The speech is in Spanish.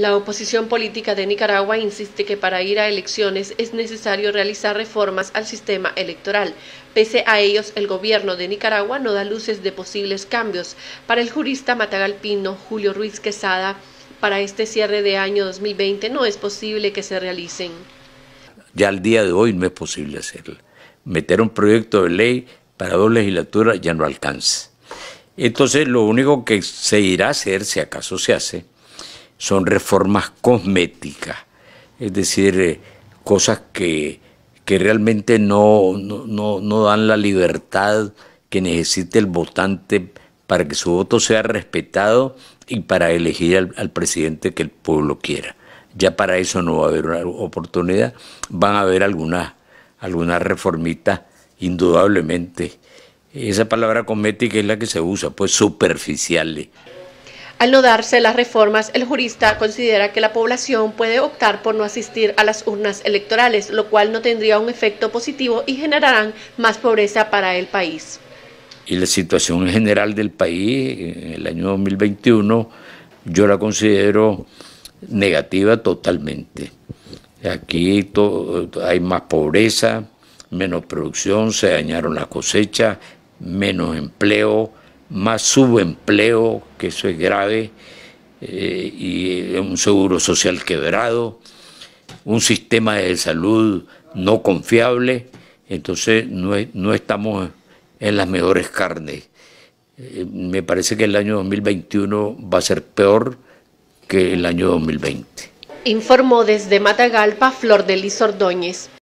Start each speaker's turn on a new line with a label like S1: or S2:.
S1: La oposición política de Nicaragua insiste que para ir a elecciones es necesario realizar reformas al sistema electoral. Pese a ellos, el gobierno de Nicaragua no da luces de posibles cambios. Para el jurista matagalpino Julio Ruiz Quesada, para este cierre de año 2020 no es posible que se realicen.
S2: Ya al día de hoy no es posible hacerlo. Meter un proyecto de ley para dos legislaturas ya no alcanza. Entonces, lo único que se irá a hacer, si acaso se hace, son reformas cosméticas, es decir, eh, cosas que, que realmente no, no, dan la libertad que necesita el votante para que su voto sea respetado y para elegir al, presidente que el pueblo quiera. Ya para eso no va a haber una oportunidad. Van a haber algunas algunas reformitas, indudablemente. Esa palabra cosmética es la que se usa, pues superficiales.
S1: Al no darse las reformas, el jurista considera que la población puede optar por no asistir a las urnas electorales, lo cual no tendría un efecto positivo y generarán más pobreza para el país.
S2: Y la situación general del país en eh, el año 2021 yo la considero negativa totalmente. Aquí hay más pobreza, menos producción, se dañaron las cosechas, menos empleo, más subempleo, que eso es grave, eh, y un seguro social quebrado, un sistema de salud no confiable, entonces no, estamos en las mejores carnes. Eh, me parece que el año 2021 va a ser peor que el año 2020.
S1: Informó desde Matagalpa Flor de Liz Ordóñez.